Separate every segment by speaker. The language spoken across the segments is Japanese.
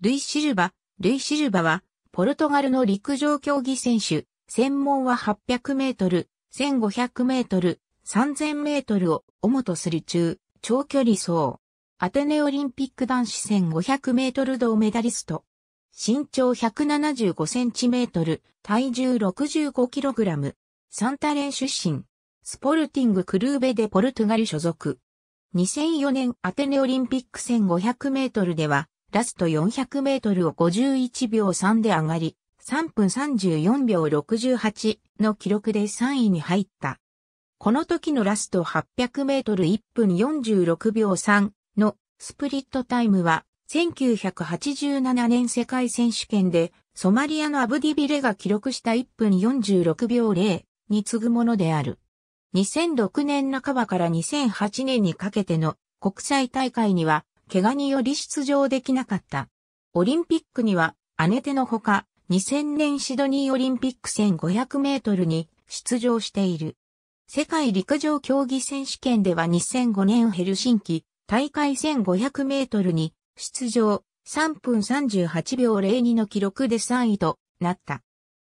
Speaker 1: ルイ・シルバ。ルイ・シルバは、ポルトガルの陸上競技選手、専門は800メートル、1500メートル、3000メートルを主とする中、長距離走。アテネオリンピック男子1500メートル銅メダリスト。身長175センチメートル、体重65キログラム。サンタレン出身。スポルティングクルーベでポルトガル所属。2004年アテネオリンピック1500メートルでは、ラスト400メートルを51秒3で上がり、3分34秒68の記録で3位に入った。この時のラスト800メートル1分46秒3のスプリットタイムは1987年世界選手権でソマリアのアブディビレが記録した1分46秒0に次ぐものである。2006年半ばから2008年にかけての国際大会には怪我により出場できなかった。オリンピックには、姉手のほか、2000年シドニーオリンピック1500メートルに出場している。世界陸上競技選手権では2005年ヘルシンキ大会1500メートルに出場3分38秒02の記録で3位となった。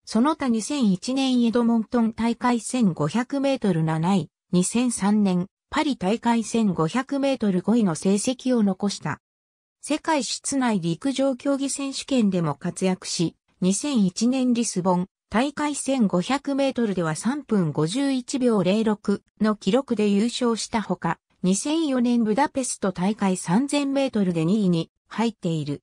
Speaker 1: その他2001年エドモントン大会1500メートル7位、2003年パリ大会1500メートル5位の成績を残した。世界室内陸上競技選手権でも活躍し、2001年リスボン大会1500メートルでは3分51秒06の記録で優勝したほか、2004年ブダペスト大会3000メートルで2位に入っている。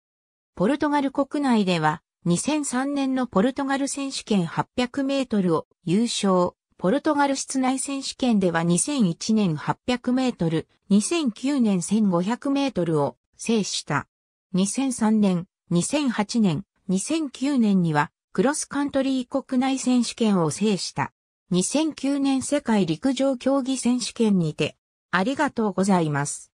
Speaker 1: ポルトガル国内では2003年のポルトガル選手権800メートルを優勝。ポルトガル室内選手権では2001年800メートル、2009年1500メートルを制した。2003年、2008年、2009年にはクロスカントリー国内選手権を制した。2009年世界陸上競技選手権にて、ありがとうございます。